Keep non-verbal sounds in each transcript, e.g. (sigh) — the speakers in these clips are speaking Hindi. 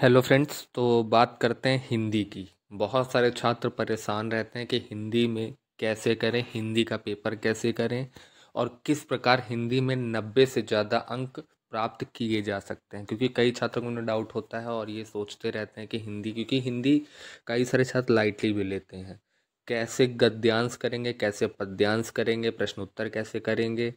हेलो फ्रेंड्स तो बात करते हैं हिंदी की बहुत सारे छात्र परेशान रहते हैं कि हिंदी में कैसे करें हिंदी का पेपर कैसे करें और किस प्रकार हिंदी में नब्बे से ज़्यादा अंक प्राप्त किए जा सकते हैं क्योंकि कई छात्रों को उन्हें डाउट होता है और ये सोचते रहते हैं कि हिंदी क्योंकि हिंदी कई सारे छात्र लाइटली भी लेते हैं कैसे गद्यांश करेंगे कैसे पद्यांश करेंगे प्रश्नोत्तर कैसे करेंगे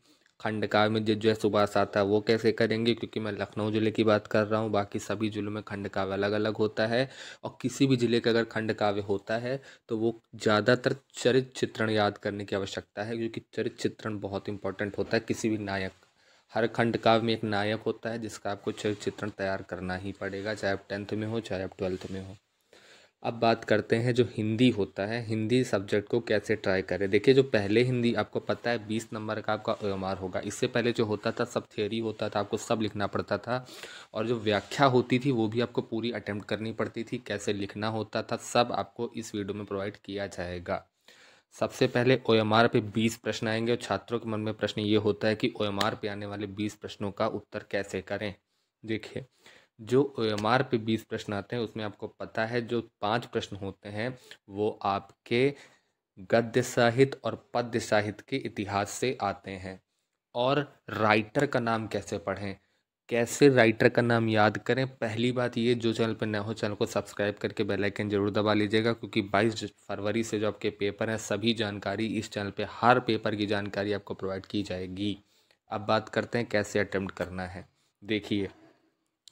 काव्य में जो जो है सुभाष आता है वो कैसे करेंगे क्योंकि मैं लखनऊ ज़िले की बात कर रहा हूँ बाकी सभी ज़िलों में खंड काव्य अलग अलग होता है और किसी भी ज़िले का अगर खंड काव्य होता है तो वो ज़्यादातर चरित चित्रण याद करने की आवश्यकता है क्योंकि चरित चित्रण बहुत इंपॉर्टेंट होता है किसी भी नायक हर खंड काव्य में एक नायक होता है जिसका आपको चरित चित्रण तैयार करना ही पड़ेगा चाहे आप टेंथ में हो चाहे आप ट्वेल्थ में हो अब बात करते हैं जो हिंदी होता है हिंदी सब्जेक्ट को कैसे ट्राई करें देखिए जो पहले हिंदी आपको पता है बीस नंबर का आपका ओ होगा इससे पहले जो होता था सब थियोरी होता था आपको सब लिखना पड़ता था और जो व्याख्या होती थी वो भी आपको पूरी अटैम्प्ट करनी पड़ती थी कैसे लिखना होता था सब आपको इस वीडियो में प्रोवाइड किया जाएगा सबसे पहले ओ एम आर पे बीस प्रश्न आएंगे और छात्रों के मन में प्रश्न ये होता है कि ओ एम आर पे आने वाले बीस प्रश्नों का उत्तर कैसे करें देखिए जो एम आर पे बीस प्रश्न आते हैं उसमें आपको पता है जो पांच प्रश्न होते हैं वो आपके गद्य साहित्य और पद्य साहित्य के इतिहास से आते हैं और राइटर का नाम कैसे पढ़ें कैसे राइटर का नाम याद करें पहली बात ये जो चैनल पर नया हो चैनल को सब्सक्राइब करके बेल आइकन जरूर दबा लीजिएगा क्योंकि 22 फरवरी से जो आपके पेपर हैं सभी जानकारी इस चैनल पे हर पेपर की जानकारी आपको प्रोवाइड की जाएगी अब बात करते हैं कैसे अटैम्प्ट करना है देखिए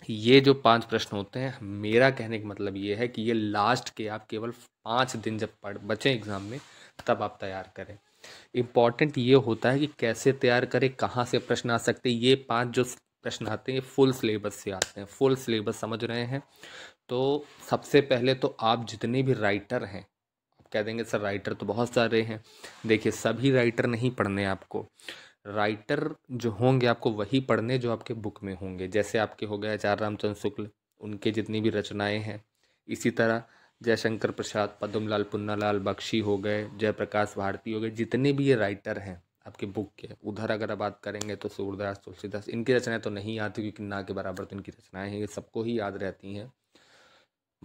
ये जो पांच प्रश्न होते हैं मेरा कहने का मतलब ये है कि ये लास्ट के आप केवल पाँच दिन जब पढ़ बचें एग्ज़ाम में तब आप तैयार करें इम्पॉर्टेंट ये होता है कि कैसे तैयार करें कहाँ से प्रश्न आ सकते हैं ये पांच जो प्रश्न आते हैं ये फुल सिलेबस से आते हैं फुल सिलेबस समझ रहे हैं तो सबसे पहले तो आप जितने भी राइटर हैं आप कह देंगे सर राइटर तो बहुत सारे हैं देखिए सभी राइटर नहीं पढ़ने आपको राइटर जो होंगे आपको वही पढ़ने जो आपके बुक में होंगे जैसे आपके हो गए आचार्य रामचंद्र शुक्ल उनके जितनी भी रचनाएं हैं इसी तरह जयशंकर प्रसाद पद्मलाल पुन्नालाल बख्शी हो गए जयप्रकाश भारती हो गए जितने भी ये राइटर हैं आपके बुक के उधर अगर बात करेंगे तो सूरदास तुलसीदास इनकी रचनाएं तो नहीं आती क्योंकि ना के बराबर तो इनकी रचनाएं हैं ये सबको ही याद रहती हैं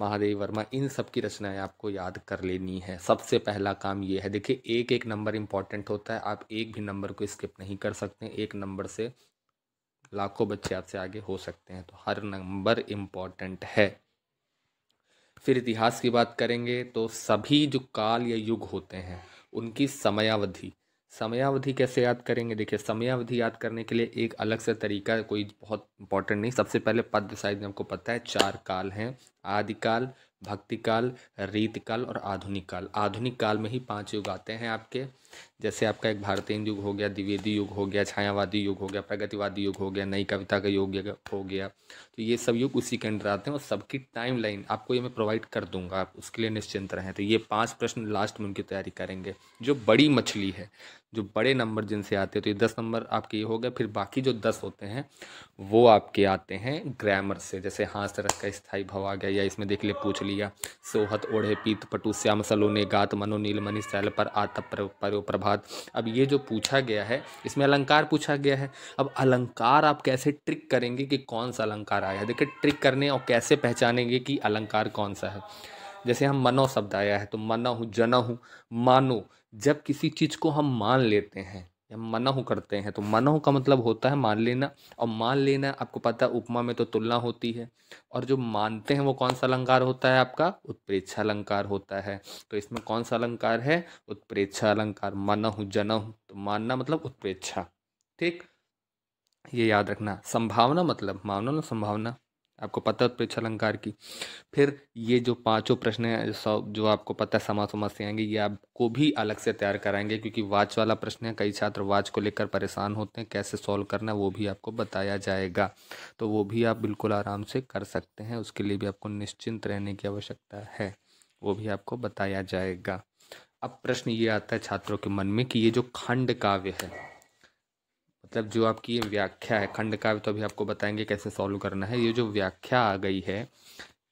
महादेव वर्मा इन सब की रचनाएं आपको याद कर लेनी है सबसे पहला काम ये है देखिए एक एक नंबर इंपॉर्टेंट होता है आप एक भी नंबर को स्किप नहीं कर सकते एक नंबर से लाखों बच्चे आपसे आगे हो सकते हैं तो हर नंबर इम्पॉर्टेंट है फिर इतिहास की बात करेंगे तो सभी जो काल या युग होते हैं उनकी समयावधि समयावधि कैसे याद करेंगे देखिए समयावधि याद करने के लिए एक अलग से तरीका कोई बहुत इंपॉर्टेंट नहीं सबसे पहले पद साहित्य में आपको पता है चार काल हैं आदिकाल भक्तिकाल रीतकाल और आधुनिक काल आधुनिक काल में ही पांच युग आते हैं आपके जैसे आपका एक भारतीय युग हो गया द्विवेदी युग हो गया छायावादी युग हो गया प्रगतिवादी युग हो गया नई कविता का युग हो गया तो ये सब युग उसी के अंदर आते हैं और सबकी टाइम लाइन आपको ये मैं प्रोवाइड कर दूंगा आप उसके लिए निश्चिंत रहें तो ये पाँच प्रश्न लास्ट में उनकी तैयारी करेंगे जो बड़ी मछली है जो बड़े नंबर जिनसे आते हैं तो ये दस नंबर आपके ये हो गए फिर बाकी जो दस होते हैं वो आपके आते हैं ग्रामर से जैसे हाथ रख का स्थायी भाव आ गया या इसमें देख ले पूछ लिया सोहत ओढ़े पीत पटु श्याम सलोने गात मनो नील मनी शैल पर आतप पर प्रभात अब ये जो पूछा गया है इसमें अलंकार पूछा गया है अब अलंकार आप कैसे ट्रिक करेंगे कि कौन सा अलंकार आया देखिए ट्रिक करने और कैसे पहचानेंगे कि अलंकार कौन सा है जैसे हम मनो शब्द आया है तो मना हूँ जना हूँ मानो जब किसी चीज़ को हम मान लेते हैं या मनहु करते हैं तो मनहु का मतलब होता है मान लेना और मान लेना आपको पता है उपमा में तो तुलना होती है और जो मानते हैं वो कौन सा अलंकार होता है आपका उत्प्रेक्षा अलंकार होता है तो इसमें कौन सा अलंकार है उत्प्रेक्षा अलंकार मनहु जनहु तो मानना मतलब उत्प्रेक्षा ठीक ये याद रखना संभावना मतलब मानो ना संभावना आपको पता प्रेक्ष अलंकार की फिर ये जो पांचों प्रश्न हैं सब जो आपको पता है समाज समाज से आएंगे ये आपको भी अलग से तैयार कराएंगे क्योंकि वाच वाला प्रश्न है कई छात्र वाच को लेकर परेशान होते हैं कैसे सॉल्व करना है वो भी आपको बताया जाएगा तो वो भी आप बिल्कुल आराम से कर सकते हैं उसके लिए भी आपको निश्चिंत रहने की आवश्यकता है वो भी आपको बताया जाएगा अब प्रश्न ये आता है छात्रों के मन में कि ये जो खंड काव्य है मतलब जो आपकी ये व्याख्या है खंड काव्य तो अभी आपको बताएंगे कैसे सॉल्व करना है ये जो व्याख्या आ गई है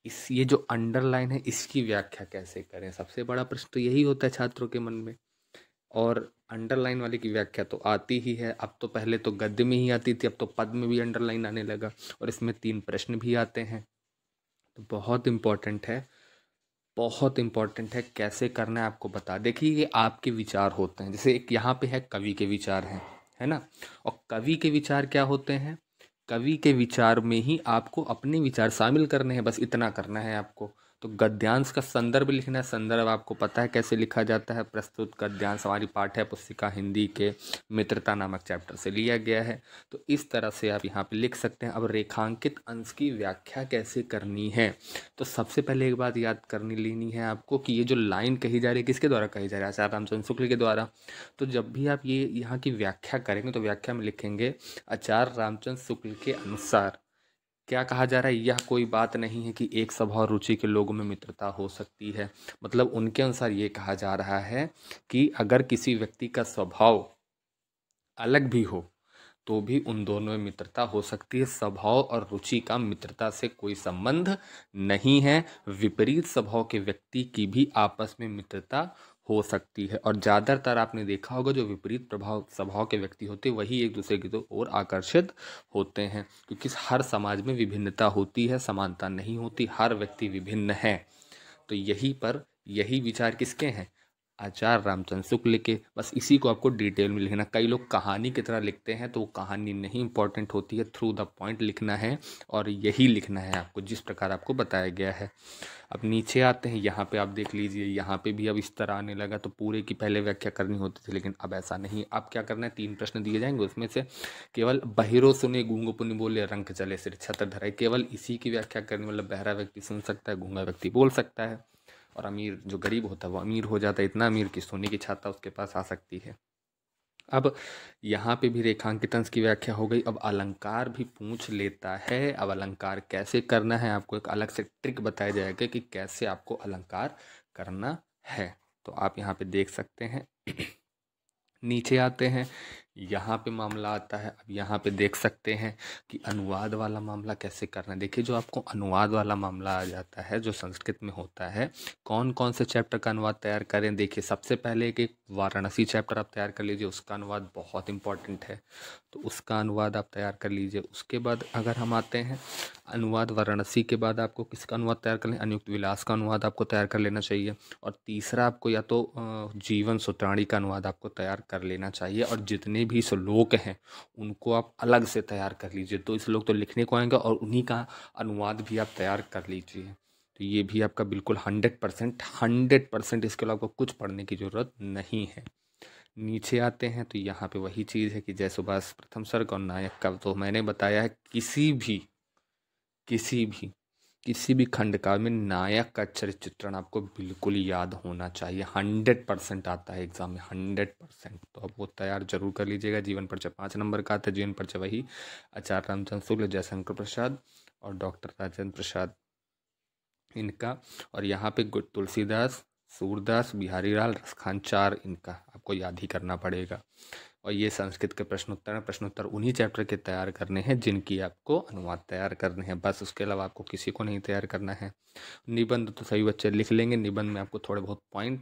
इस ये जो अंडरलाइन है इसकी व्याख्या कैसे करें सबसे बड़ा प्रश्न तो यही होता है छात्रों के मन में और अंडरलाइन वाले की व्याख्या तो आती ही है अब तो पहले तो गद्य में ही आती थी अब तो पद में भी अंडरलाइन आने लगा और इसमें तीन प्रश्न भी आते हैं तो बहुत इम्पॉर्टेंट है बहुत इम्पॉर्टेंट है कैसे करना है आपको बता देखिए ये आपके विचार होते हैं जैसे एक यहाँ पे है कवि के विचार हैं है ना और कवि के विचार क्या होते हैं कवि के विचार में ही आपको अपने विचार शामिल करने हैं बस इतना करना है आपको तो गद्यांश का संदर्भ लिखना है संदर्भ आपको पता है कैसे लिखा जाता है प्रस्तुत गद्यांश हमारी पाठ्य पुस्तिका हिंदी के मित्रता नामक चैप्टर से लिया गया है तो इस तरह से आप यहाँ पे लिख सकते हैं अब रेखांकित अंश की व्याख्या कैसे करनी है तो सबसे पहले एक बात याद करनी लेनी है आपको कि ये जो लाइन कही जा रही है किसके द्वारा कही जा रही है आचार्य रामचंद्र शुक्ल के द्वारा तो जब भी आप ये यहाँ की व्याख्या करेंगे तो व्याख्या में लिखेंगे आचार्य रामचंद्र शुक्ल के अनुसार क्या कहा जा रहा है यह कोई बात नहीं है कि एक स्वभाव रुचि के लोगों में मित्रता हो सकती है मतलब उनके अनुसार ये कहा जा रहा है कि अगर किसी व्यक्ति का स्वभाव अलग भी हो तो भी उन दोनों में मित्रता हो सकती है स्वभाव और रुचि का मित्रता से कोई संबंध नहीं है विपरीत स्वभाव के व्यक्ति की भी आपस में मित्रता हो सकती है और ज़्यादातर आपने देखा होगा जो विपरीत प्रभाव स्वभाव के व्यक्ति होते वही एक दूसरे की ओर आकर्षित होते हैं क्योंकि हर समाज में विभिन्नता होती है समानता नहीं होती हर व्यक्ति विभिन्न है तो यही पर यही विचार किसके हैं आचार्य रामचंद्र शुक्ल के बस इसी को आपको डिटेल में लिखना कई लोग कहानी की तरह लिखते हैं तो वो कहानी नहीं इंपॉर्टेंट होती है थ्रू द पॉइंट लिखना है और यही लिखना है आपको जिस प्रकार आपको बताया गया है अब नीचे आते हैं यहाँ पे आप देख लीजिए यहाँ पे भी अब इस तरह आने लगा तो पूरे की पहले व्याख्या करनी होती थी लेकिन अब ऐसा नहीं अब क्या करना है तीन प्रश्न दिए जाएंगे उसमें से केवल बहिरो सुने गूंग पुण्य बोले रंग चले सिर छत धराए केवल इसी की व्याख्या करने वाला बहरा व्यक्ति सुन सकता है गूंगा व्यक्ति बोल सकता है और अमीर जो गरीब होता है वो अमीर हो जाता है इतना अमीर कि सोने की छाता उसके पास आ सकती है अब यहाँ पे भी रेखांकितंस की व्याख्या हो गई अब अलंकार भी पूछ लेता है अब अलंकार कैसे करना है आपको एक अलग से ट्रिक बताया जाएगा कि कैसे आपको अलंकार करना है तो आप यहाँ पे देख सकते हैं (clears throat) नीचे आते हैं यहाँ पे मामला आता है अब यहाँ पे देख सकते हैं कि अनुवाद वाला मामला कैसे करना है देखिए जो आपको अनुवाद वाला मामला आ जाता है जो संस्कृत में होता है कौन कौन से चैप्टर का अनुवाद तैयार करें देखिए सबसे पहले एक वाराणसी चैप्टर आप तैयार कर लीजिए उसका अनुवाद बहुत इंपॉर्टेंट है तो उसका अनुवाद आप तैयार कर लीजिए उसके बाद अगर हम आते हैं अनुवाद वाराणसी के बाद आपको किसका अनुवाद तैयार कर लें अनियुक्त विलास का अनुवाद आपको तैयार कर लेना चाहिए और तीसरा आपको या तो जीवन सुतराणी का अनुवाद आपको तैयार कर लेना चाहिए और जितने भी श्लोक हैं उनको आप अलग से तैयार कर लीजिए तो श्लोक तो लिखने को आएंगे और उन्हीं का अनुवाद भी आप तैयार कर लीजिए तो ये भी आपका बिल्कुल हंड्रेड परसेंट हंड्रेड परसेंट इसके अलावा आपको कुछ पढ़ने की ज़रूरत नहीं है नीचे आते हैं तो यहाँ पे वही चीज़ है कि जय सुभाष प्रथम सर्ग और नायक का तो मैंने बताया है किसी भी किसी भी किसी भी खंडकाव्य में नायक का चरित्र चित्रण आपको बिल्कुल याद होना चाहिए हंड्रेड परसेंट आता है एग्जाम में हंड्रेड परसेंट तो आप वो तैयार जरूर कर लीजिएगा जीवन परिचय पाँच नंबर का आता है जीवन परिचय वही आचार्य रामचंद्र शुक्ल जयशंकर प्रसाद और डॉक्टर राजेंद्र प्रसाद इनका और यहाँ पे तुलसीदास सूरदास बिहारी लाल रसखान चार इनका आपको याद ही करना पड़ेगा और ये संस्कृत के प्रश्नोत्तर हैं प्रश्नोत्तर उन्हीं चैप्टर के तैयार करने हैं जिनकी आपको अनुवाद तैयार करने हैं बस उसके अलावा आपको किसी को नहीं तैयार करना है निबंध तो सभी बच्चे लिख लेंगे निबंध में आपको थोड़े बहुत पॉइंट